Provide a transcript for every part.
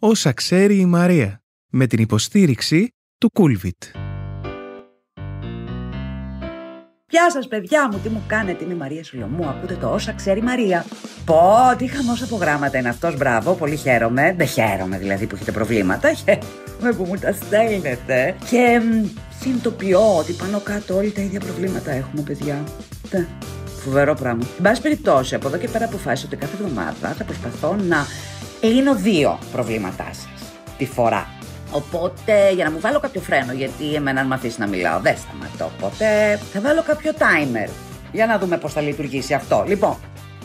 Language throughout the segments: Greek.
όσα ξέρει η Μαρία με την υποστήριξη του Κούλβιτ. Γεια σας παιδιά μου, τι μου κάνετε, Είμαι η Μαρία Σουλωμού, ακούτε το όσα ξέρει η Μαρία. Πω, τι χαμός από γράμματα είναι αυτός, μπράβο, πολύ χαίρομαι. Δεν χαίρομαι δηλαδή που έχετε προβλήματα, χαίρομαι που μου τα στέλνετε. Και συνειδητοποιώ ότι πάνω κάτω όλοι τα ίδια προβλήματα έχουμε παιδιά. Τε. Ναι, φοβερό πράγμα. Εν πάση περιπτώσει, από εδώ και πέρα αποφάσισα ότι κάθε εβδομάδα θα προσπαθώ να λύνω δύο προβλήματά σας. τη φορά. Οπότε για να μου βάλω κάποιο φρένο, γιατί εμένα αν μαθήσει να μιλάω δεν σταματώ ποτέ, θα βάλω κάποιο timer. Για να δούμε πώς θα λειτουργήσει αυτό. Λοιπόν,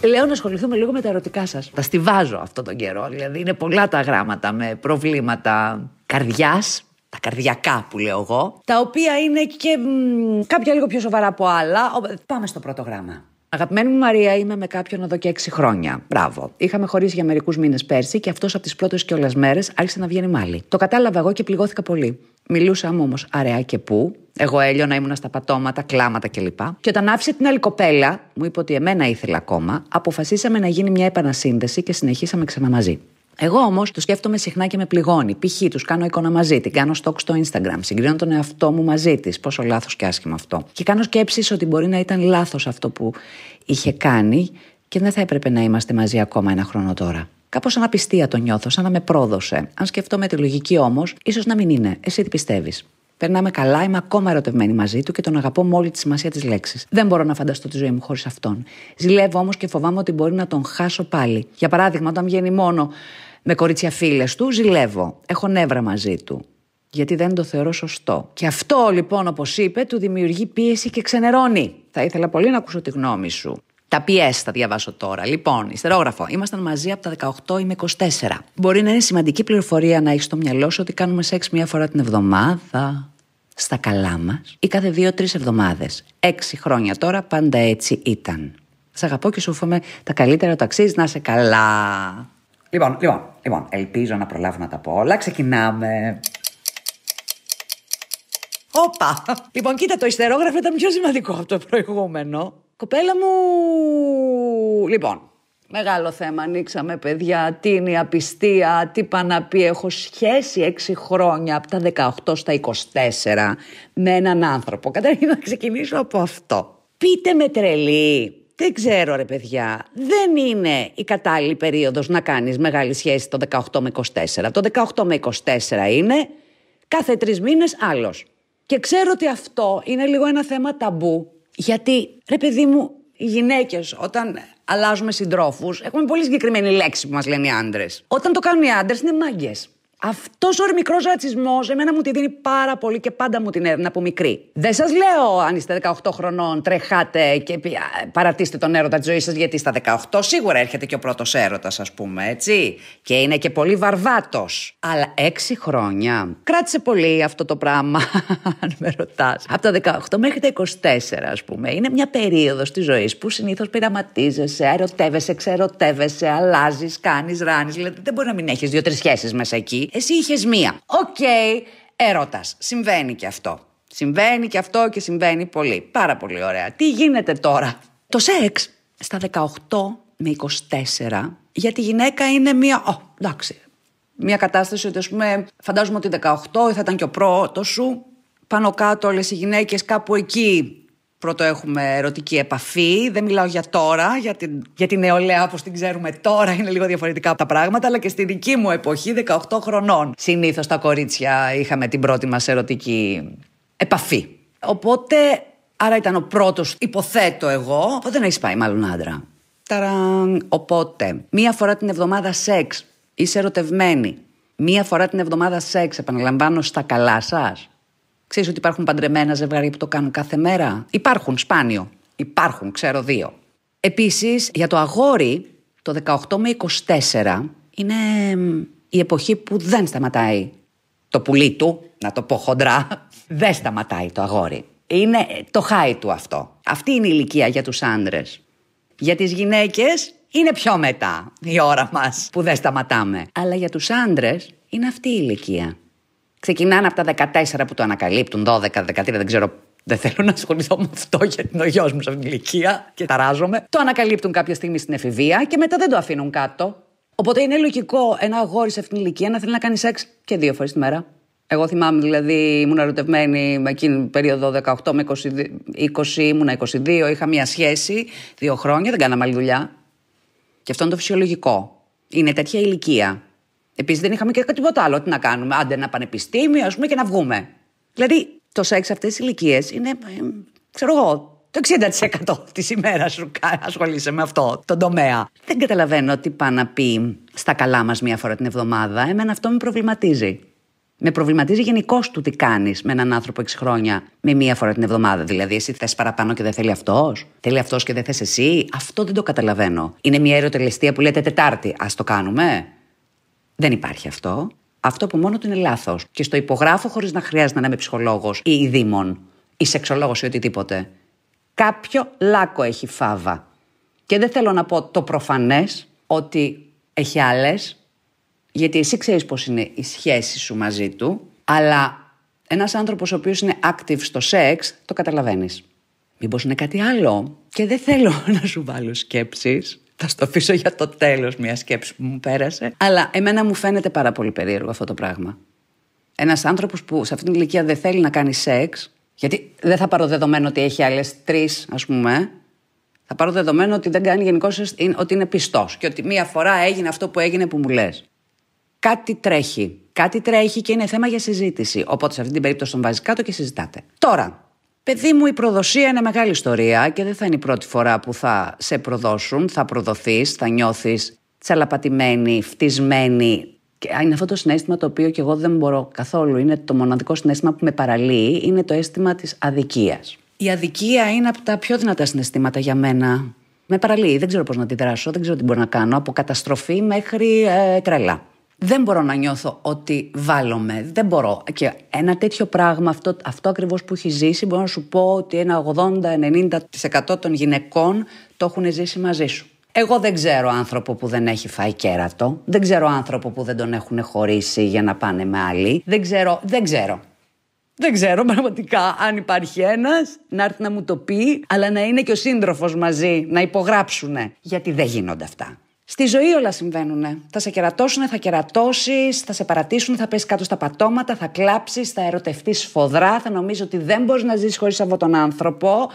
Λέω να ασχοληθούμε λίγο με τα ερωτικά σας. Τα στηβάζω αυτό τον καιρό, δηλαδή είναι πολλά τα γράμματα με προβλήματα καρδιάς. τα καρδιακά που λέω εγώ, τα οποία είναι και μ, κάποια λίγο πιο σοβαρά από άλλα. Πάμε στο πρώτο γράμμα. Αγαπημένη μου Μαρία, είμαι με κάποιον εδώ και έξι χρόνια. Μπράβο. Είχαμε χωρίσει για μερικούς μήνες πέρσι και αυτός από τις πρώτες όλες μέρες άρχισε να βγαίνει μάλι. Το κατάλαβα εγώ και πληγώθηκα πολύ. Μιλούσαμε όμω αραιά και πού. Εγώ έλειωνα, ήμουνα στα πατώματα, κλάματα κλπ. Και όταν άφησε την άλλη κοπέλα, μου είπε ότι εμένα ήθελα ακόμα, αποφασίσαμε να γίνει μια επανασύνδεση και συνεχίσαμε ξανά ξαναμαζί. Εγώ όμως το σκέφτομαι συχνά και με πληγώνει. Π.χ. τους κάνω εικόνα μαζί, την κάνω στόκ στο Instagram, συγκρίνω τον εαυτό μου μαζί της. Πόσο λάθος και άσχημα αυτό. Και κάνω σκέψεις ότι μπορεί να ήταν λάθος αυτό που είχε κάνει και δεν θα έπρεπε να είμαστε μαζί ακόμα ένα χρόνο τώρα. Κάπως σαν απιστία το νιώθω, σαν να με πρόδωσε. Αν με τη λογική όμως, ίσως να μην είναι. Εσύ τι πιστεύεις. Περνάμε καλά, είμαι ακόμα ερωτευμένη μαζί του και τον αγαπώ με όλη τη σημασία της λέξης. Δεν μπορώ να φανταστώ τη ζωή μου χωρίς αυτόν. Ζηλεύω όμως και φοβάμαι ότι μπορεί να τον χάσω πάλι. Για παράδειγμα, όταν βγαίνει μόνο με κορίτσια φίλες του, ζηλεύω. Έχω νεύρα μαζί του. Γιατί δεν το θεωρώ σωστό. Και αυτό λοιπόν, όπως είπε, του δημιουργεί πίεση και ξενερώνει. Θα ήθελα πολύ να ακούσω τη γνώμη σου. Τα πιέσει θα διαβάσω τώρα. Λοιπόν, ιστερόγραφο. Ήμασταν μαζί από τα 18, με 24. Μπορεί να είναι σημαντική πληροφορία να έχεις στο μυαλό σου ότι κάνουμε σεξ μία φορά την εβδομάδα. Στα καλά μας ή κάθε δύο-τρει εβδομάδες. Έξι χρόνια τώρα πάντα έτσι ήταν. Σ' αγαπώ και σου τα καλύτερα, το αξίζει να σε καλά. Λοιπόν, λοιπόν, λοιπόν, ελπίζω να προλάβω να τα πω όλα. Ξεκινάμε. Όπα! Λοιπόν, κοίτα, το ιστερόγραφο ήταν πιο σημαντικό από το προηγούμενο. Κοπέλα μου... Λοιπόν, μεγάλο θέμα. Ανοίξαμε, παιδιά, τι είναι η απιστία, τι πάνω να Έχω σχέση 6 χρόνια, από τα 18 στα 24, με έναν άνθρωπο. Καταρχήν να ξεκινήσω από αυτό. Πείτε με τρελή δεν ξέρω ρε παιδιά, δεν είναι η κατάλληλη περίοδος να κάνεις μεγάλη σχέση το 18 με 24. Το 18 με 24 είναι κάθε τρεις μήνες άλλος. Και ξέρω ότι αυτό είναι λίγο ένα θέμα ταμπού, γιατί ρε παιδί μου, οι γυναίκες όταν αλλάζουμε συντρόφους, έχουμε πολύ συγκεκριμένη λέξη που μας λένε οι άντρες. Όταν το κάνουν οι άντρες είναι μάγκες. Αυτός ο μικρός ρατσισμός εμένα μου τη δίνει πάρα πολύ και πάντα μου την έδινα από μικρή. Δεν σας λέω αν είστε 18 χρονών, τρεχάτε και παρατήστε τον έρωτα της ζωής σας, γιατί στα 18 σίγουρα έρχεται και ο πρώτος έρωτας, ας πούμε, έτσι. Και είναι και πολύ βαρβάτος. Αλλά 6 χρόνια. Κράτησε πολύ αυτό το πράγμα, αν με ρωτάς. Από τα 18 μέχρι τα 24, ας πούμε. Είναι μια περίοδος της ζωής που συνήθως πειραματίζεσαι, ερωτεύεσαι, ξερωτεύεσαι, αλλάζεις, κάνεις, ράνεις. Δηλαδή δεν μπορεί να μην έχεις δύο-τρει σχέσεις μέσα εκεί. Εσύ είχες μία. Οκ, okay, έρωτας. Συμβαίνει και αυτό. Συμβαίνει και αυτό και συμβαίνει πολύ. Πάρα πολύ ωραία. Τι γίνεται τώρα. Το σεξ στα 18 με 24 για τη γυναίκα είναι μία. Ω, εντάξει. Μια κατάσταση ότι, ας πούμε, φαντάζομαι ότι 18 θα ήταν και ο πρώτος σου. Πάνω κάτω όλες οι γυναίκες κάπου εκεί πρώτο έχουμε ερωτική επαφή. Δεν μιλάω για τώρα, για την, για την νεολαία όπως την ξέρουμε τώρα. Είναι λίγο διαφορετικά τα πράγματα, αλλά και στη δική μου εποχή, 18 χρονών. Συνήθως τα κορίτσια είχαμε την πρώτη μας ερωτική επαφή. Οπότε, άρα ήταν ο πρώτος, υποθέτω εγώ. Οπότε δεν έχεις πάει μάλλον άντρα. Ταραν. Οπότε, μία φορά την εβδομάδα σεξ. Είσαι ερωτευμένη. Μία φορά την εβδομάδα σεξ, επαναλαμβάνω, στα καλά σας. Ξέρεις ότι υπάρχουν παντρεμένα ζευγάρια που το κάνουν κάθε μέρα. Υπάρχουν, σπάνιο. Υπάρχουν, ξέρω δύο. Επίσης, για το αγόρι, το 18 με 24 είναι η εποχή που δεν σταματάει το πουλί του, να το πω χοντρά, δεν σταματάει το αγόρι. Είναι το χάι του αυτό. Αυτή είναι η ηλικία για τους άντρες. Για τις γυναίκες είναι πιο μετά η ώρα μας που δεν σταματάμε. Αλλά για τους άντρες είναι αυτή η ηλικία. Ξεκινάνε από τα 14 που το ανακαλύπτουν, 12, 13, δεν ξέρω δεν θέλω να ασχοληθώ με αυτό γιατί είναι ο γιος μου σε αυτήν την ηλικία και ταράζομαι. Το ανακαλύπτουν κάποια στιγμή στην εφηβεία και μετά δεν το αφήνουν κάτω. Οπότε είναι λογικό ένα αγόρι σε αυτήν την ηλικία να θέλει να κάνει σεξ και δύο φορές τη μέρα. Εγώ θυμάμαι δηλαδή, ήμουν ερωτευμένη με εκείνη την περίοδο 18 με 20, 20 ήμουν 22, είχα μία σχέση δύο χρόνια, δεν κάναμε άλλη δουλειά. Και αυτό είναι το φυσιολογικό. Είναι τέτοια ηλικία Επίσης δεν είχαμε και τίποτα άλλο. Τι να κάνουμε, άντε ένα πανεπιστήμιο, ας πούμε, και να βγούμε. Δηλαδή το σεξ αυτές τις ηλικίες είναι, ε, ξέρω εγώ, το 60% της ημέρας σου ασχολείσαι με αυτό τον τομέα. Δεν καταλαβαίνω τι πάει να πει στα καλά μας μία φορά την εβδομάδα. Εμένα αυτό με προβληματίζει. Με προβληματίζει γενικώς του τι κάνεις με έναν άνθρωπο 6 χρόνια με μία φορά την εβδομάδα. Δηλαδή, εσύ θες παραπάνω και δεν θέλει αυτός. Θέλει αυτός και δεν θες εσύ. Αυτό δεν το καταλαβαίνω. Είναι μια ερωτελεστία που λέτε Τετάρτη. Ας το κάνουμε. Δεν υπάρχει αυτό. Αυτό που μόνο του είναι λάθος. Και στο υπογράφω χωρίς να χρειάζεται να είμαι ψυχολόγος ή δήμον ή σεξολόγος ή οτιδήποτε. Κάποιο λάκκο έχει φάβα. Και δεν θέλω να πω το προφανές ότι έχει άλλες, γιατί εσύ ξέρεις πώς είναι η σχέση σου μαζί του, αλλά ένας άνθρωπος ο οποίος είναι active στο σεξ, το καταλαβαίνεις. Μήπως είναι κάτι άλλο και δεν θέλω να σου βάλω σκέψεις. Θα στο αφήσω για το τέλος μια σκέψη που μου πέρασε. Αλλά εμένα μου φαίνεται πάρα πολύ περίεργο αυτό το πράγμα. Ένας άνθρωπος που σε αυτή την ηλικία δεν θέλει να κάνει σεξ, γιατί δεν θα πάρω δεδομένο ότι έχει άλλες τρεις, ας πούμε, θα πάρω δεδομένο ότι δεν κάνει γενικώ ότι είναι πιστός και ότι μία φορά έγινε αυτό που έγινε που μου λες. Κάτι τρέχει. Κάτι τρέχει και είναι θέμα για συζήτηση. Οπότε σε αυτή την περίπτωση τον βάζεις κάτω και συζητάτε. Τώρα, Παιδί μου, η προδοσία είναι μεγάλη ιστορία και δεν θα είναι η πρώτη φορά που θα σε προδώσουν, θα προδοθείς, θα νιώθεις τσαλαπατημένη, φτισμένη. Και είναι αυτό το συνέστημα το οποίο και εγώ δεν μπορώ καθόλου. Είναι το μοναδικό συνέστημα που με παραλύει, είναι το αίσθημα της αδικίας. Η αδικία είναι από τα πιο δυνατά συναισθήματα για μένα. Με παραλύει, δεν ξέρω πώς να τη δράσω, δεν ξέρω τι μπορώ να κάνω, από καταστροφή μέχρι ε, τρελά δεν μπορώ να νιώθω ότι βάλομαι. Δεν μπορώ. Και ένα τέτοιο πράγμα, αυτό, αυτό ακριβώς που έχει ζήσει, μπορώ να σου πω ότι ένα 80-90% των γυναικών το έχουν ζήσει μαζί σου. Εγώ δεν ξέρω άνθρωπο που δεν έχει φάει κέρατο. Δεν ξέρω άνθρωπο που δεν τον έχουν χωρίσει για να πάνε με άλλοι. Δεν ξέρω, δεν ξέρω. Δεν ξέρω πραγματικά αν υπάρχει ένας να έρθει να μου το πει, αλλά να είναι και ο σύντροφος μαζί να υπογράψουνε. Γιατί δεν γίνονται αυτά. Στη ζωή όλα συμβαίνουν. Θα σε κερατώσουν, θα κερατώσεις, θα σε παρατήσουν, θα πέσεις κάτω στα πατώματα, θα κλάψεις, θα ερωτευτείς σφοδρά, θα νομίζει ότι δεν μπορείς να ζήσει χωρίς αυτόν τον άνθρωπο.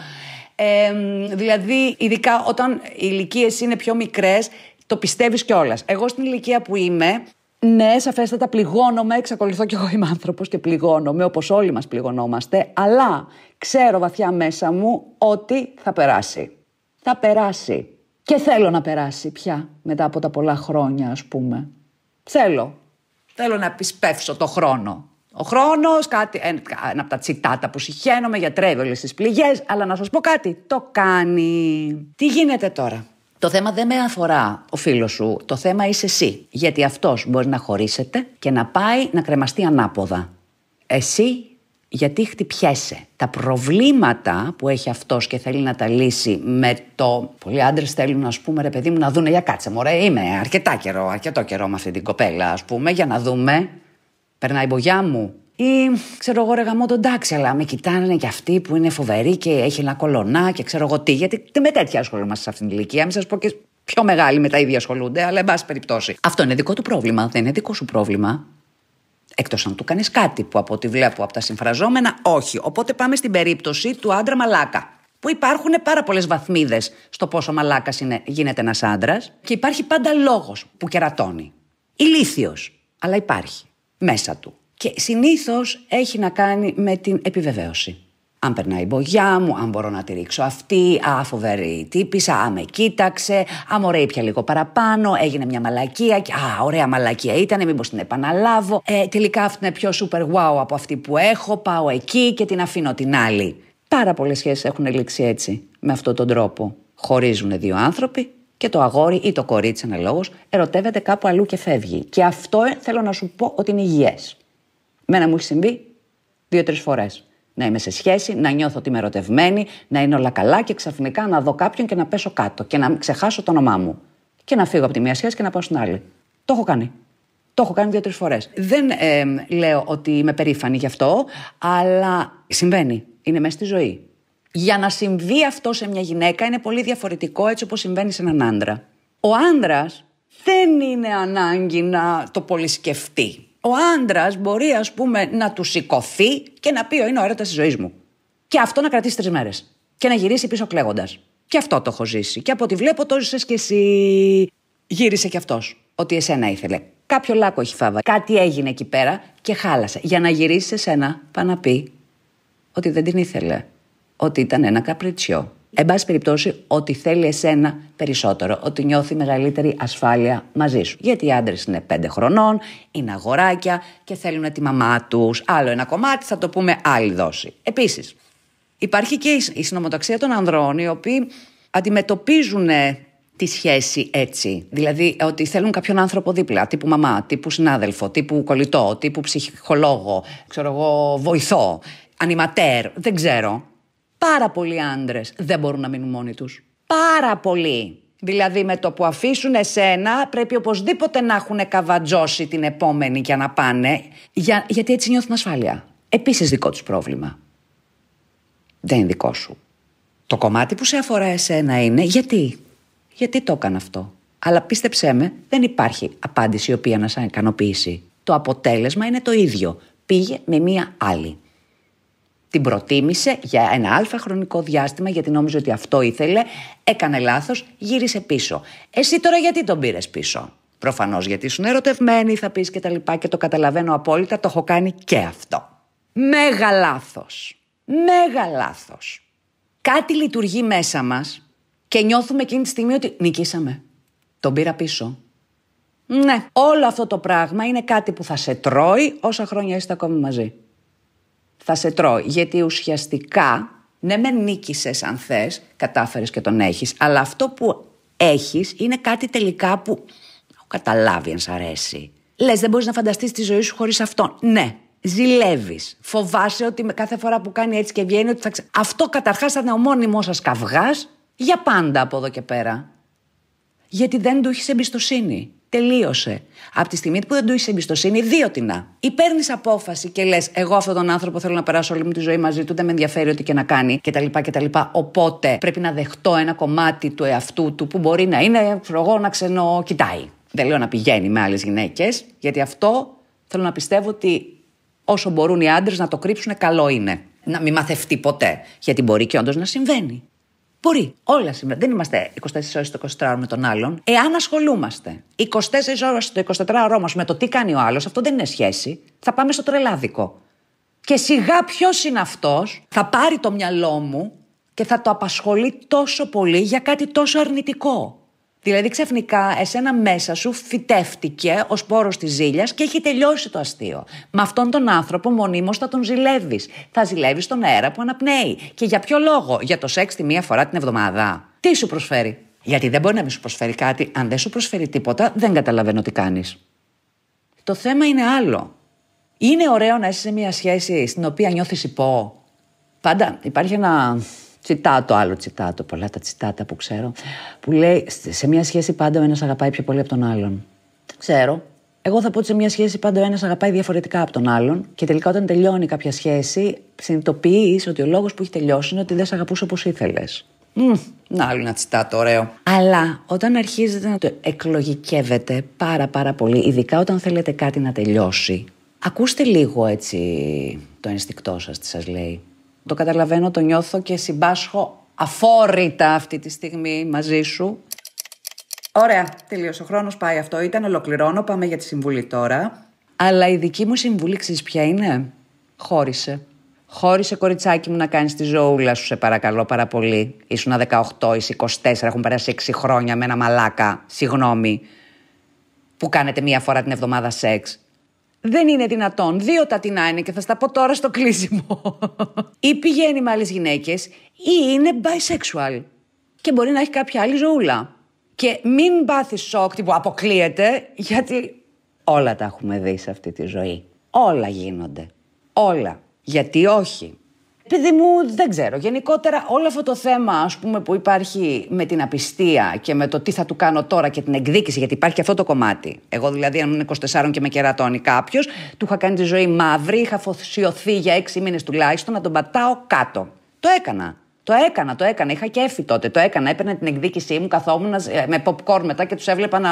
Ε, δηλαδή, ειδικά όταν οι ηλικίες είναι πιο μικρές, το πιστεύεις κιόλας. Εγώ στην ηλικία που είμαι, ναι, σαφέστατα πληγώνομαι, εξακολουθώ κι εγώ είμαι άνθρωπος και πληγώνομαι, όπως όλοι μας πληγωνόμαστε, αλλά ξέρω βαθιά μέσα μου ότι θα περάσει. Θα περάσει. Και θέλω να περάσει πια μετά από τα πολλά χρόνια ας πούμε. Θέλω. Θέλω να επισπεύσω το χρόνο. Ο χρόνος, κάτι, ένα από τα τσιτάτα που συχαίνομαι για τρέβελε στι πληγές, αλλά να σας πω κάτι, το κάνει. Τι γίνεται τώρα. Το θέμα δεν με αφορά ο φίλος σου, το θέμα είσαι εσύ. Γιατί αυτός μπορεί να χωρίσετε και να πάει να κρεμαστεί ανάποδα. Εσύ γιατί χτυπιέσαι. Τα προβλήματα που έχει αυτός και θέλει να τα λύσει με το. Πολλοί άντρες θέλουν, ας πούμε, ρε παιδί μου, να δούνε για κάτσε. Μωρέ, είμαι αρκετά καιρό, αρκετό καιρό με αυτή την κοπέλα, ας πούμε, για να δούμε. Περνάει η μπογιά μου. Ή ξέρω εγώ, ρε γαμώ τον τάξη, αλλά με κοιτάνε και αυτοί που είναι φοβεροί και έχει ένα κολονά και ξέρω εγώ τι. Γιατί με τέτοια ασχολούμαστε σε αυτήν την ηλικία. Μην σας πω και πιο μεγάλοι με τα ίδια ασχολούνται, αλλά εν πάση περιπτώσει. Αυτό είναι δικό του πρόβλημα, δεν είναι δικό σου πρόβλημα. Εκτός αν του κάνεις κάτι που από ό,τι βλέπω από τα συμφραζόμενα, όχι. Οπότε πάμε στην περίπτωση του άντρα μαλάκα. Που υπάρχουν πάρα πολλές βαθμίδες στο πόσο μαλάκας γίνεται ένας άντρας και υπάρχει πάντα λόγος που κερατώνει. Ηλίθιος, αλλά υπάρχει μέσα του. Και συνήθως έχει να κάνει με την επιβεβαίωση αν περνάει η μπογιά μου, αν μπορώ να τη ρίξω αυτή, α, φοβερή τύπησα, α, με κοίταξε, α, μωρέ, πια λίγο παραπάνω, έγινε μια μαλακία, και α, ωραία μαλακία ήταν, μήπως την επαναλάβω, ε, τελικά αυτή είναι πιο super wow από αυτή που έχω, πάω εκεί και την αφήνω την άλλη. Πάρα πολλές σχέσεις έχουν λήξει έτσι, με αυτόν τον τρόπο. Χωρίζουν δύο άνθρωποι και το αγόρι ή το κορίτσι αναλόγως ερωτεύεται κάπου αλλού και φεύγει. Και αυτό θέλω να σου πω ότι είναι υγιές. Μένα μου έχει συμβεί δύο-τρει φορές να είμαι σε σχέση, να νιώθω ότι είμαι ερωτευμένη, να είναι όλα καλά και ξαφνικά να δω κάποιον και να πέσω κάτω και να ξεχάσω το όνομά μου. Και να φύγω από τη μία σχέση και να πάω στην άλλη. Το έχω κάνει. Το έχω κάνει δύο-τρει φορές. Δεν ε, λέω ότι είμαι περήφανη γι' αυτό, αλλά συμβαίνει. Είναι μέσα στη ζωή. Για να συμβεί αυτό σε μια γυναίκα είναι πολύ διαφορετικό έτσι όπως συμβαίνει σε έναν άντρα. Ο άντρας δεν είναι ανάγκη να το πολυσκεφτεί ο άντρας μπορεί, ας πούμε, να του σηκωθεί και να πει: Είναι ο έρωτας της ζωής μου. Και αυτό να κρατήσει τρεις μέρες. Και να γυρίσει πίσω κλαίγοντας. Και αυτό το έχω ζήσει. Και από ό,τι βλέπω, το ζήσες κι εσύ. Γύρισε κι αυτός. Ότι εσένα ήθελε. Κάποιο λάκκο έχει φάβα. Κάτι έγινε εκεί πέρα και χάλασε. Για να γυρίσεις εσένα, πάει να πει ότι δεν την ήθελε. Ότι ήταν ένα καπριτσιό. Εν πάση περιπτώσει, ότι θέλει εσένα περισσότερο, ότι νιώθει μεγαλύτερη ασφάλεια μαζί σου. Γιατί οι άντρες είναι πέντε χρονών, είναι αγοράκια και θέλουν τη μαμά τους. Άλλο ένα κομμάτι, θα το πούμε άλλη δόση. Επίσης, υπάρχει και η συνομοταξία των ανδρών, οι οποίοι αντιμετωπίζουν ε, τη σχέση έτσι. Δηλαδή ε, ότι θέλουν κάποιον άνθρωπο δίπλα, τύπου μαμά, τύπου συνάδελφο, τύπου κολλητό, τύπου ψυχολόγο, ξέρω εγώ, βοηθό, ανηματέρ, δεν ξέρω. Πάρα πολλοί άντρες δεν μπορούν να μείνουν μόνοι τους. Πάρα πολλοί. Δηλαδή με το που αφήσουν εσένα πρέπει οπωσδήποτε να έχουν καβατζώσει την επόμενη για να πάνε. Για, γιατί έτσι νιώθουν ασφάλεια. Επίσης δικό τους πρόβλημα. Δεν είναι δικό σου. Το κομμάτι που σε αφορά εσένα είναι γιατί. Γιατί το έκανα αυτό. Αλλά πίστεψέ με, δεν υπάρχει απάντηση η οποία να σε ικανοποιήσει. Το αποτέλεσμα είναι το ίδιο. Πήγε με μία άλλη την προτίμησε για ένα αλφα χρονικό διάστημα γιατί νόμιζε ότι αυτό ήθελε, έκανε λάθος, γύρισε πίσω. Εσύ τώρα γιατί τον πήρες πίσω. Προφανώς γιατί ήσουν ερωτευμένη θα πεις και τα λοιπά και το καταλαβαίνω απόλυτα, το έχω κάνει και αυτό. Μέγα λάθος. Μέγα λάθος. Κάτι λειτουργεί μέσα μας και νιώθουμε εκείνη τη στιγμή ότι νικήσαμε. Τον πήρα πίσω. Ναι, όλο αυτό το πράγμα είναι κάτι που θα σε τρώει όσα χρόνια είστε ακόμη μαζί θα σε τρώει. Γιατί ουσιαστικά, ναι με νίκησες αν θες, κατάφερες και τον έχεις, αλλά αυτό που έχεις είναι κάτι τελικά που καταλάβει αν σ' αρέσει. Λες, δεν μπορείς να φανταστείς τη ζωή σου χωρίς αυτό, Ναι, ζηλεύεις. Φοβάσαι ότι με κάθε φορά που κάνει έτσι και βγαίνει, ότι Αυτό καταρχάς θα είναι ο μόνιμός σας καυγάς για πάντα από εδώ και πέρα. Γιατί δεν του έχεις εμπιστοσύνη. Τελείωσε. Από τη στιγμή που δεν του είσαι εμπιστοσύνη, δύο να. Ή παίρνεις απόφαση και λες: Εγώ αυτόν τον άνθρωπο θέλω να περάσω όλη μου τη ζωή μαζί του, δεν με ενδιαφέρει ό,τι και να κάνει κτλ. κτλ. Οπότε πρέπει να δεχτώ ένα κομμάτι του εαυτού του που μπορεί να είναι, ξέρω εγώ, να ξενο κοιτάει. Δεν λέω να πηγαίνει με άλλες γυναίκες, γιατί αυτό θέλω να πιστεύω ότι όσο μπορούν οι άντρες να το κρύψουν, καλό είναι. Να μην μαθευτεί ποτέ. Γιατί μπορεί και όντως να συμβαίνει. Μπορεί. Όλα συμβαίνουν. Δεν είμαστε 24 ώρες το 24ωρο με τον άλλον. Εάν ασχολούμαστε 24 ώρε το 24ωρο μας με το τι κάνει ο άλλος, αυτό δεν είναι σχέση. Θα πάμε στο τρελάδικο. Και σιγά ποιος είναι αυτός, θα πάρει το μυαλό μου και θα το απασχολεί τόσο πολύ για κάτι τόσο αρνητικό. Δηλαδή ξαφνικά εσένα μέσα σου φυτεύτηκε ο σπόρος της ζήλιας και έχει τελειώσει το αστείο. Με αυτόν τον άνθρωπο μονίμως θα τον ζηλεύεις. Θα ζηλεύεις τον αέρα που αναπνέει. Και για ποιο λόγο, για το σεξ τη μία φορά την εβδομάδα. Τι σου προσφέρει. Γιατί δεν μπορεί να μην σου προσφέρει κάτι. Αν δεν σου προσφέρει τίποτα, δεν καταλαβαίνω τι κάνεις. Το θέμα είναι άλλο. Είναι ωραίο να είσαι σε μια σχέση στην οποία νιώθεις υπό. Πάντα υπάρχει ένα τσιτάτο, άλλο τσιτάτο, πολλά τα τσιτάτα που ξέρω, που λέει σε μια σχέση πάντα ο ένας αγαπάει πιο πολύ από τον άλλον. Ξέρω. Εγώ θα πω ότι σε μια σχέση πάντα ο ένας αγαπάει διαφορετικά από τον άλλον και τελικά όταν τελειώνει κάποια σχέση συνειδητοποιείς ότι ο λόγος που έχει τελειώσει είναι ότι δεν σε αγαπούσε όπως ήθελες. Mm, να άλλο ένα τσιτάτο, ωραίο. Αλλά όταν αρχίζετε να το εκλογικεύετε πάρα πάρα πολύ, ειδικά όταν θέλετε κάτι να τελειώσει, ακούστε λίγο έτσι το ενστικτό σας, τι σας λέει. Το καταλαβαίνω, το νιώθω και συμπάσχω αφόρητα αυτή τη στιγμή μαζί σου. Ωραία, τελείωσε. Ο χρόνος πάει αυτό. Ήταν ολοκληρώνω, πάμε για τη συμβουλή τώρα. Αλλά η δική μου συμβουλή, ξέρεις ποια είναι. Χώρισε. Χώρισε κοριτσάκι μου να κάνεις τη ζωούλα σου, σε παρακαλώ πάρα πολύ. Ήσουν 18, είσαι 24, έχουν περάσει 6 χρόνια με ένα μαλάκα. Συγγνώμη. Που κάνετε μία φορά την εβδομάδα σεξ. Δεν είναι δυνατόν. Δύο τα τεινά είναι και θα στα πω τώρα στο κλείσιμο. ή πηγαίνει με άλλες γυναίκες, ή είναι bisexual. Και μπορεί να έχει κάποια άλλη ζωούλα. Και μην πάθεις σοκ που αποκλείεται, γιατί όλα τα έχουμε δει σε αυτή τη ζωή. Όλα γίνονται. Όλα. Γιατί όχι παιδί μου, δεν ξέρω. Γενικότερα, όλο αυτό το θέμα ας πούμε, που υπάρχει με την απιστία και με το τι θα του κάνω τώρα και την εκδίκηση, γιατί υπάρχει αυτό το κομμάτι. Εγώ δηλαδή, αν ήμουν 24 και με κερατώνει κάποιος, του είχα κάνει τη ζωή μαύρη, είχα φωσιωθεί για 6 μήνες τουλάχιστον να τον πατάω κάτω. Το έκανα. Το έκανα, το έκανα. Είχα και τότε. Το έκανα. Έπαιρνα την εκδίκησή μου, καθόμουν με popcorn μετά και τους έβλεπα να,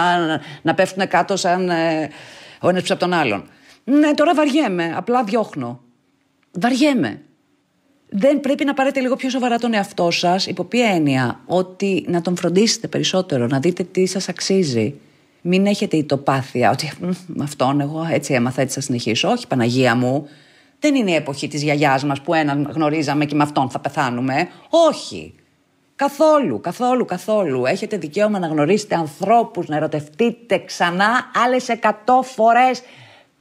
να πέφτουν κάτω σαν ε, ο ένας από τον άλλον. Ναι, τώρα βαριέμαι. Απλά διώχνω. Βαριέμαι δεν πρέπει να πάρετε λίγο πιο σοβαρά τον εαυτό σας. Υπό ποια έννοια, ότι να τον φροντίσετε περισσότερο, να δείτε τι σας αξίζει. Μην έχετε ητοπάθεια ότι με αυτόν εγώ έτσι έμαθα, έτσι θα συνεχίσω. Όχι, Παναγία μου. Δεν είναι η εποχή της γιαγιάς μας που έναν γνωρίζαμε και με αυτόν θα πεθάνουμε. Όχι. Καθόλου, καθόλου, καθόλου. Έχετε δικαίωμα να γνωρίσετε ανθρώπους, να ερωτευτείτε ξανά άλλες 100 φορέ.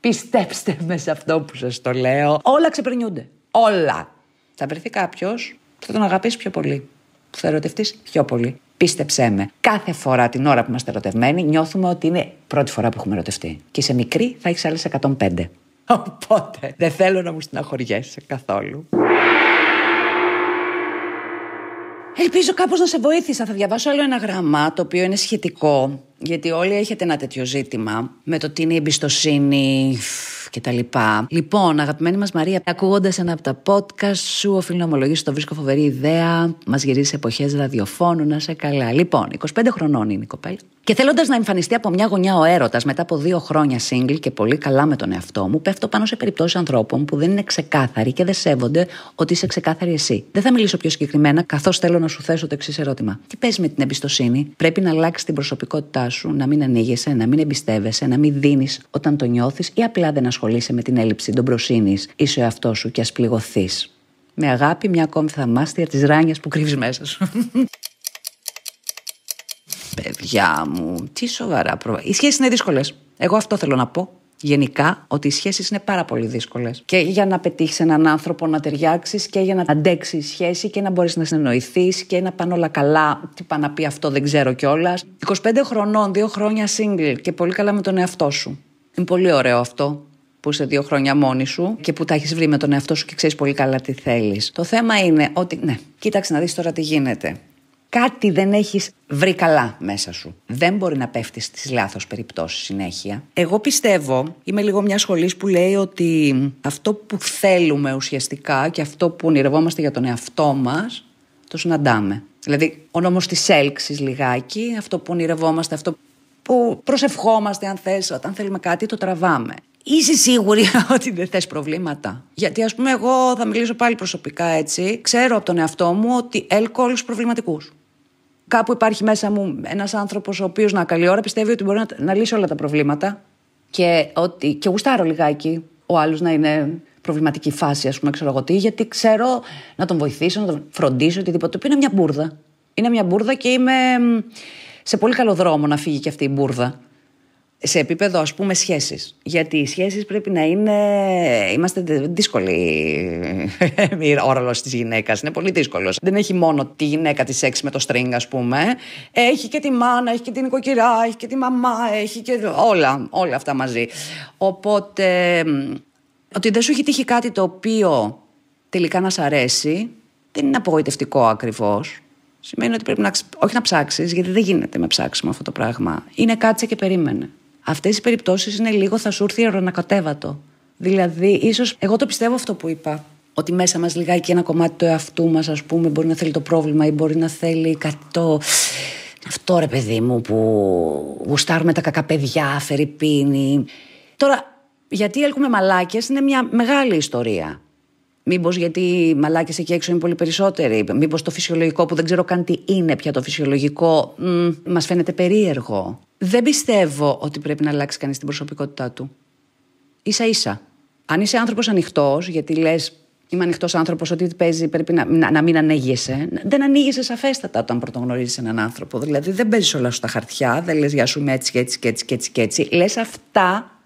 Πιστέψτε με σε αυτό που σας το λέω. Όλα ξεπερνιούνται. Όλα. Θα βρεθεί κάποιος που θα τον αγαπήσεις πιο πολύ, που θα ερωτευτείς πιο πολύ. Πίστεψέ με, κάθε φορά την ώρα που είμαστε ερωτευμένοι, νιώθουμε ότι είναι πρώτη φορά που έχουμε ερωτευτεί. Και σε μικρή θα έχεις άλλες 105. Οπότε δεν θέλω να μου στεναχωριέσαι καθόλου. Ελπίζω κάπως να σε βοήθησα. Θα διαβάσω άλλο ένα γράμμα το οποίο είναι σχετικό, γιατί όλοι έχετε ένα τέτοιο ζήτημα με το τι είναι η εμπιστοσύνη, λοιπά. Λοιπόν, αγαπημένη μας Μαρία, ακούγοντας ένα από τα podcast σου, οφείλω να ομολογήσω το βρίσκω φοβερή ιδέα. Μας γυρίζει εποχές ραδιοφώνου, να σε καλά. Λοιπόν, 25 χρονών είναι η κοπέλα. Και θέλοντας να εμφανιστεί από μια γωνιά ο έρωτας μετά από δύο χρόνια single και πολύ καλά με τον εαυτό μου, πέφτω πάνω σε περιπτώσεις ανθρώπων που δεν είναι ξεκάθαροι και δεν σέβονται ότι είσαι ξεκάθαρη εσύ. Δεν θα μιλήσω πιο συγκεκριμένα, καθώς θέλω να σου θέσω το εξής ερώτημα. Τι παίζει με την εμπιστοσύνη, πρέπει να αλλάξεις την προσωπικότητά σου, να μην ανοίγεσαι, να μην εμπιστεύεσαι, να μην δίνεις όταν το νιώθεις ή απλά δεν ασχολείσαι με την έλλειψη ντομπροσύνης, είσαι εαυτό σου και ας πληγωθείς. Με αγάπη, μια ακόμη θαυμάστια της ράνιας που κρύβεις μέσα σου. Παιδιά μου, τι σοβαρά πρόβλημα. Οι σχέσεις είναι δύσκολες. Εγώ αυτό θέλω να πω. Γενικά, ότι οι σχέσεις είναι πάρα πολύ δύσκολες. Και για να πετύχεις έναν άνθρωπο να ταιριάξεις και για να αντέξεις η σχέση και να μπορείς να συνεννοηθείς και να πάνε όλα καλά. Τι πάνε να πει αυτό, δεν ξέρω κιόλας. 25 χρονών, 2 χρόνια single και πολύ καλά με τον εαυτό σου. Είναι πολύ ωραίο αυτό που είσαι δύο χρόνια μόνη σου και που τα έχεις βρει με τον εαυτό σου και ξέρεις πολύ καλά τι θέλεις. Το θέμα είναι ότι, ναι, κοίταξε να δεις τώρα τι γίνεται. Κάτι δεν έχεις βρει καλά μέσα σου. Δεν μπορεί να πέφτει στις λάθος περιπτώσεις συνέχεια. Εγώ πιστεύω, είμαι λίγο μια σχολής που λέει ότι αυτό που θέλουμε ουσιαστικά και αυτό που ονειρευόμαστε για τον εαυτό μας, το συναντάμε. Δηλαδή, ο νόμος της έλξης λιγάκι, αυτό που ονειρευόμαστε, αυτό που προσευχόμαστε, αν θες, όταν θέλουμε κάτι, το τραβάμε είσαι σίγουρη ότι δεν θες προβλήματα. Γιατί ας πούμε εγώ θα μιλήσω πάλι προσωπικά έτσι, ξέρω από τον εαυτό μου ότι έλκω όλους τους προβληματικούς. Κάπου υπάρχει μέσα μου ένας άνθρωπος ο οποίος να καλή ώρα πιστεύει ότι μπορεί να, να λύσει όλα τα προβλήματα και ότι και γουστάρω λιγάκι ο άλλος να είναι προβληματική φάση, ας πούμε, ξέρω εγώ τι, γιατί ξέρω να τον βοηθήσω, να τον φροντίσω, οτιδήποτε. Το είναι μια μπουρδα. Είναι μια μπουρδα και είμαι σε πολύ καλό δρόμο να φύγει και αυτή η μπουρδα σε επίπεδο ας πούμε σχέσεις γιατί οι σχέσεις πρέπει να είναι είμαστε δύσκολοι ρόλο της γυναίκας είναι πολύ δύσκολος δεν έχει μόνο τη γυναίκα της σεξ με το string ας πούμε έχει και τη μάνα, έχει και την οικοκυρά έχει και τη μαμά, έχει και όλα όλα αυτά μαζί οπότε ότι δεν σου έχει τύχει κάτι το οποίο τελικά να σ' αρέσει δεν είναι απογοητευτικό ακριβώς Σημαίνει ότι πρέπει να, όχι να ψάξεις, γιατί δεν γίνεται με ψάξιμο αυτό το πράγμα. Είναι κάτσε και περίμενε. Αυτές οι περιπτώσεις είναι λίγο θα σου έρθει αερονακατέβατο. Δηλαδή, ίσως εγώ το πιστεύω αυτό που είπα. Ότι μέσα μας λιγάκι ένα κομμάτι του εαυτού μας, ας πούμε, μπορεί να θέλει το πρόβλημα ή μπορεί να θέλει κάτι το. Αυτό ρε παιδί μου που γουστάρουμε τα κακά παιδιά, φερρυπίνη. Τώρα, γιατί έλκουμε μαλάκες είναι μια μεγάλη ιστορία. Μήπως γιατί οι μαλάκες εκεί έξω είναι πολύ περισσότεροι. Μήπως το φυσιολογικό που δεν ξέρω καν τι είναι πια το φυσιολογικό, μας φαίνεται περίεργο. Δεν πιστεύω ότι πρέπει να αλλάξει κανείς την προσωπικότητά του. σα ίσα. Αν είσαι άνθρωπος ανοιχτός, γιατί λες, είμαι ανοιχτός άνθρωπος, ότι παίζει πρέπει να, να, να μην ανοίγεσαι. Δεν ανοίγεσαι σαφέστατα όταν πρωτογνωρίζει έναν άνθρωπο. Δηλαδή δεν παίζεις όλα σου τα χαρτιά, δεν λες, για σου, είμαι έτσι και έτσι και έτσι και έτσι. Και έτσι. Λες αυτά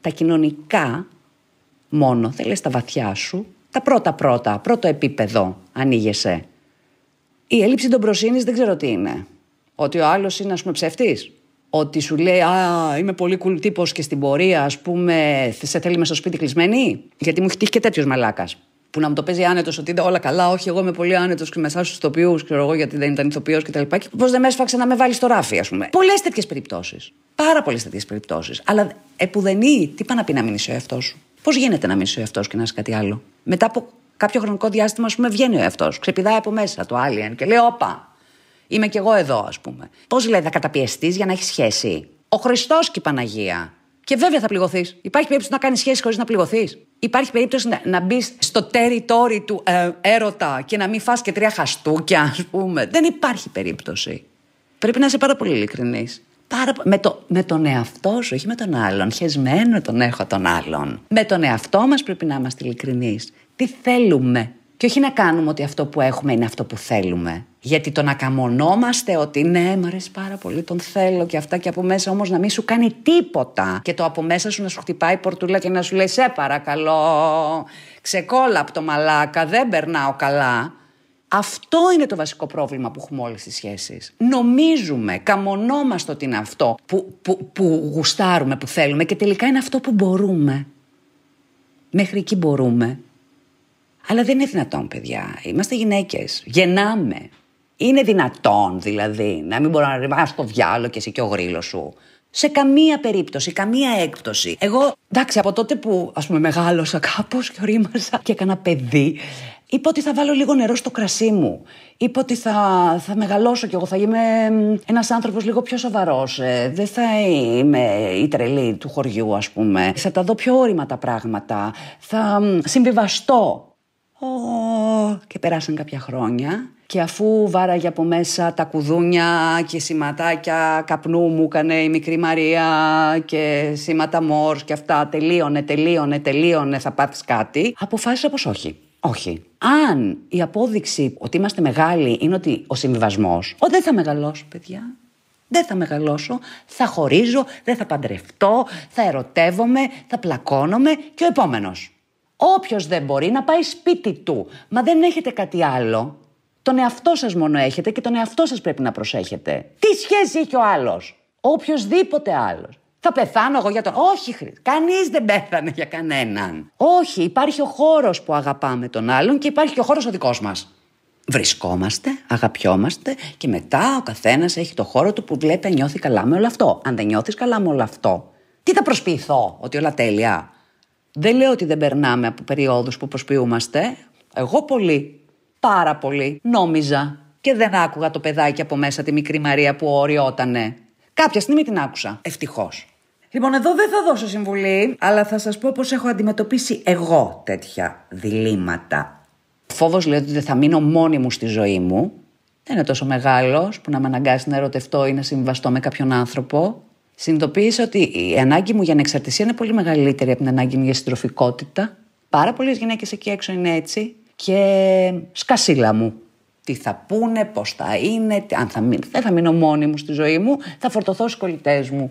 τα κοινωνικά μόνο, δεν λες τα βαθιά σου τα πρώτα πρώτα, πρώτο επίπεδο ανοίγεσαι. Η έλλειψη των προσύνης δεν ξέρω τι είναι. Ότι ο άλλος είναι ας πούμε ψευτής. Ότι σου λέει «Α, είμαι πολύ cool και στην πορεία, ας πούμε, σε θέλει με στο σπίτι κλεισμένη». Γιατί μου έχει τύχει και τέτοιος μαλάκας. Που να μου το παίζει άνετος ότι είναι όλα καλά. Όχι, εγώ είμαι πολύ άνετος και μεσά στου ηθοποιού, ξέρω εγώ, γιατί δεν ήταν ηθοποιός κτλ. Και, και πώς δεν με έσφαξε να με βάλει στο ράφι, ας πούμε. Πολλές τέτοιες περιπτώσεις. Πάρα πολλές τέτοιες περιπτώσεις. Αλλά επουδενή, τι πάει να πει να μείνει ο εαυτός σου. Πώς γίνεται να μείνει ο εαυτός και να είσαι κάτι άλλο μετά από κάποιο χρονικό διάστημα, ας πούμε, βγαίνει ο εαυτός, ξεπηδάει από μέσα το alien και λέει: Όπα, είμαι κι εγώ εδώ, ας πούμε. Πώς λέει, δηλαδή θα καταπιεστείς για να έχεις σχέση. Ο Χριστός και η Παναγία. Και βέβαια θα πληγωθείς. Υπάρχει περίπτωση να κάνεις σχέση χωρίς να πληγωθείς. Υπάρχει περίπτωση να, να μπεις στο τεριτόρι του ε, έρωτα και να μην φας και τρία χαστούκια, ας πούμε. Δεν υπάρχει περίπτωση. Πρέπει να είσαι πάρα πολύ ειλικρινής με, το, με τον εαυτό σου, όχι με τον άλλον. Χεσμένο τον έχω τον άλλον. Με τον εαυτό μας πρέπει να είμαστε ειλικρινείς. Τι θέλουμε. Και όχι να κάνουμε ότι αυτό που έχουμε είναι αυτό που θέλουμε. Γιατί το να καμονόμαστε ότι ναι, μου αρέσει πάρα πολύ, τον θέλω και αυτά και από μέσα όμως να μην σου κάνει τίποτα. Και το από μέσα σου να σου χτυπάει η πορτούλα και να σου λέει Σε παρακαλώ, ξεκόλα από το μαλάκα, δεν περνάω καλά. Αυτό είναι το βασικό πρόβλημα που έχουμε όλες τις σχέσεις. Νομίζουμε, καμονόμαστε ότι είναι αυτό που, που, που γουστάρουμε, που θέλουμε και τελικά είναι αυτό που μπορούμε. Μέχρι εκεί μπορούμε. Αλλά δεν είναι δυνατόν, παιδιά. Είμαστε γυναίκες. Γεννάμε. Είναι δυνατόν, δηλαδή, να μην μπορώ να ρημάσω το διάλογο και εσύ και ο γρήλος σου. Σε καμία περίπτωση, καμία έκπτωση. Εγώ, εντάξει, από τότε που ας πούμε μεγάλωσα κάπως και ορίμασα και έκανα παιδί, Είπα ότι θα βάλω λίγο νερό στο κρασί μου. Είπα ότι θα, θα μεγαλώσω κι εγώ, θα είμαι ένας άνθρωπος λίγο πιο σοβαρός. Ε. δεν θα είμαι η τρελή του χωριού, ας πούμε. Θα τα δω πιο όρημα τα πράγματα. Θα συμβιβαστώ. και περάσαν κάποια χρόνια και αφού βάραγε από μέσα τα κουδούνια και σηματάκια καπνού μου έκανε η μικρή Μαρία και σήματα μόρς και αυτά τελείωνε, τελείωνε, τελείωνε, θα πάθεις κάτι, αποφάσισα πως όχι. Όχι. Αν η απόδειξη ότι είμαστε μεγάλοι είναι ότι ο συμβιβασμός, δεν θα μεγαλώσω, παιδιά. Δεν θα μεγαλώσω, θα χωρίζω, δεν θα παντρευτώ, θα ερωτεύομαι, θα πλακώνομαι και ο επόμενος. Όποιος δεν μπορεί να πάει σπίτι του, μα δεν έχετε κάτι άλλο. Τον εαυτό σας μόνο έχετε και τον εαυτό σας πρέπει να προσέχετε. Τι σχέση έχει ο άλλος, οποιοδήποτε άλλος. Θα πεθάνω εγώ για τον. Όχι, κανείς δεν πέθανε για κανέναν. Όχι, υπάρχει ο χώρος που αγαπάμε τον άλλον και υπάρχει και ο χώρος ο δικός μας. Βρισκόμαστε, αγαπιόμαστε και μετά ο καθένας έχει το χώρο του που βλέπει αν νιώθει καλά με όλο αυτό. Αν δεν νιώθεις καλά με όλο αυτό, τι θα προσποιηθώ, ότι όλα τέλεια. Δεν λέω ότι δεν περνάμε από περιόδους που προσποιούμαστε. Εγώ πολύ, πάρα πολύ, νόμιζα και δεν άκουγα το παιδάκι από μέσα τη μικρή Μαρία που οριότανε. Κάποια στιγμή την άκουσα. Ευτυχώς. Λοιπόν, εδώ δεν θα δώσω συμβουλή, αλλά θα σας πω πώς έχω αντιμετωπίσει εγώ τέτοια διλήμματα. Φόβος λέει ότι δεν θα μείνω μόνη μου στη ζωή μου. Δεν είναι τόσο μεγάλος που να με αναγκάσει να ερωτευτώ ή να συμβαστώ με κάποιον άνθρωπο. Συνειδητοποίησα ότι η ανάγκη μου για ανεξαρτησία είναι πολύ μεγαλύτερη από την ανάγκη μου για συντροφικότητα. Πάρα πολλές γυναίκες εκεί έξω είναι έτσι. Και σκασίλα μου. Τι θα πούνε, πώς θα είναι, αν θα μείνω, δεν θα μείνω μόνη μου στη ζωή μου, θα φορτωθώ στου μου.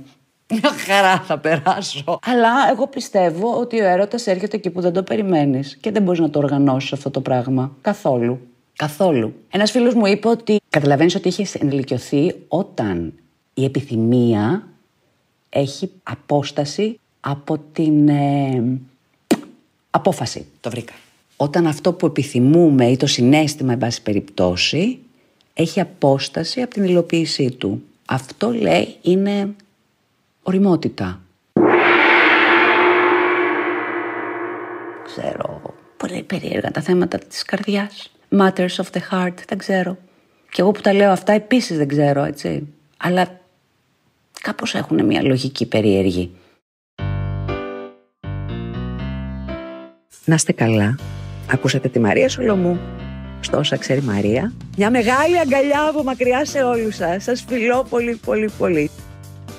Μια χαρά θα περάσω. Αλλά εγώ πιστεύω ότι ο έρωτας έρχεται εκεί που δεν το περιμένεις και δεν μπορείς να το οργανώσεις αυτό το πράγμα καθόλου. Καθόλου. Ένας φίλος μου είπε ότι καταλαβαίνεις ότι είχες ενηλικιωθεί όταν η επιθυμία έχει απόσταση από την ε, απόφαση. Το βρήκα. Όταν αυτό που επιθυμούμε ή το συνέστημα, εν περιπτώσει, έχει απόσταση από την υλοποίησή του. Αυτό λέει είναι οριμότητα. Ξέρω, πολύ περίεργα τα θέματα της καρδιάς. Matters of the heart, δεν ξέρω. Και εγώ που τα λέω αυτά επίσης δεν ξέρω, έτσι. Αλλά κάπως έχουν μια λογική περίεργη. Να είστε καλά. Ακούσατε τη Μαρία Σολομού στο όσα ξέρει Μαρία. Μια μεγάλη αγκαλιά από μακριά σε όλους σας. Σας φιλώ πολύ πολύ πολύ.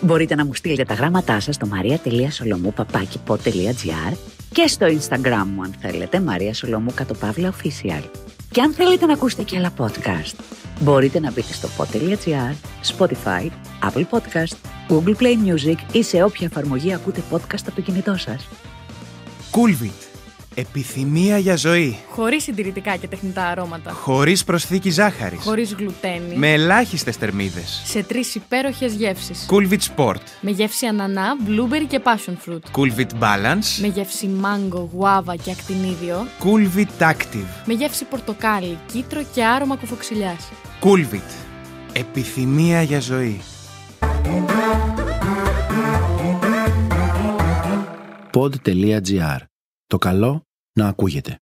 Μπορείτε να μου στείλετε τα γράμματά σας στο maria.solomoupapakipo.gr και στο Instagram μου αν θέλετε, Μαρία Σολομού Official. Και αν θέλετε να ακούσετε και άλλα podcast, μπορείτε να μπείτε στο pod.gr, Spotify, Apple Podcast, Google Play Music ή σε όποια εφαρμογή ακούτε podcast από το κινητό σας. Coolbit Επιθυμία για ζωή. Χωρίς συντηρητικά και τεχνητά αρώματα. Χωρίς προσθήκη ζάχαρης. Χωρίς γλουτένη. Με ελάχιστες θερμίδες. Σε τρεις υπέροχες γεύσεις. Κούλβιτ Sport. Με γεύση ανανά, blueberry και passion fruit. Κούλβιτ Balance. Με γεύση μάγκο, γουάβα και ακτινίδιο. Κούλβιτ Active. Με γεύση πορτοκάλι, κίτρο και άρωμα κουφοξιλιά. Κούλβιτ. Επιθυμία για ζωή. Pod.gr το καλό να ακούγεται.